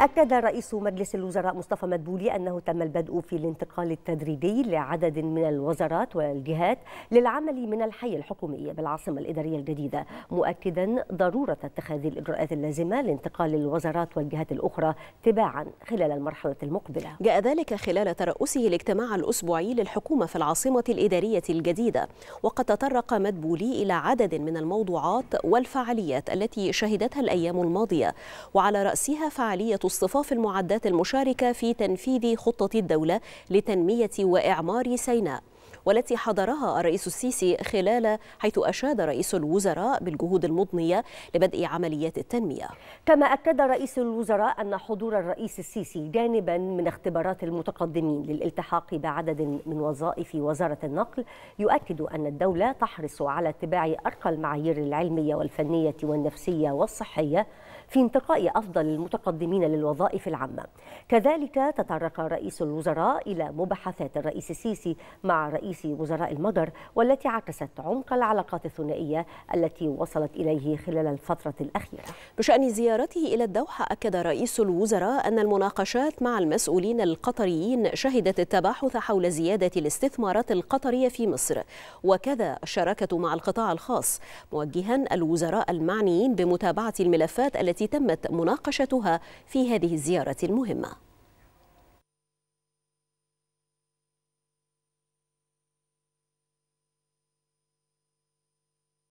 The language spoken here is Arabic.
أكد رئيس مجلس الوزراء مصطفى مدبولي أنه تم البدء في الانتقال التدريجي لعدد من الوزارات والجهات للعمل من الحي الحكومي بالعاصمة الإدارية الجديدة مؤكدا ضرورة اتخاذ الإجراءات اللازمة لانتقال الوزارات والجهات الأخرى تباعا خلال المرحلة المقبلة جاء ذلك خلال ترأسه الاجتماع الأسبوعي للحكومة في العاصمة الإدارية الجديدة وقد تطرق مدبولي إلى عدد من الموضوعات والفعاليات التي شهدتها الأيام الماضية وعلى رأسها فعالية اصطفاف المعدات المشاركة في تنفيذ خطة الدولة لتنمية وإعمار سيناء والتي حضرها الرئيس السيسي خلال حيث أشاد رئيس الوزراء بالجهود المضنية لبدء عمليات التنمية كما أكد رئيس الوزراء أن حضور الرئيس السيسي جانبا من اختبارات المتقدمين للالتحاق بعدد من وظائف وزارة النقل يؤكد أن الدولة تحرص على اتباع أرقى المعايير العلمية والفنية والنفسية والصحية في انتقاء أفضل المتقدمين للوظائف العامة كذلك تطرق رئيس الوزراء إلى مباحثات الرئيس السيسي مع رئيس رئيس وزراء المجر والتي عكست عمق العلاقات الثنائية التي وصلت إليه خلال الفترة الأخيرة بشأن زيارته إلى الدوحة أكد رئيس الوزراء أن المناقشات مع المسؤولين القطريين شهدت التباحث حول زيادة الاستثمارات القطرية في مصر وكذا الشراكة مع القطاع الخاص موجها الوزراء المعنيين بمتابعة الملفات التي تمت مناقشتها في هذه الزيارة المهمة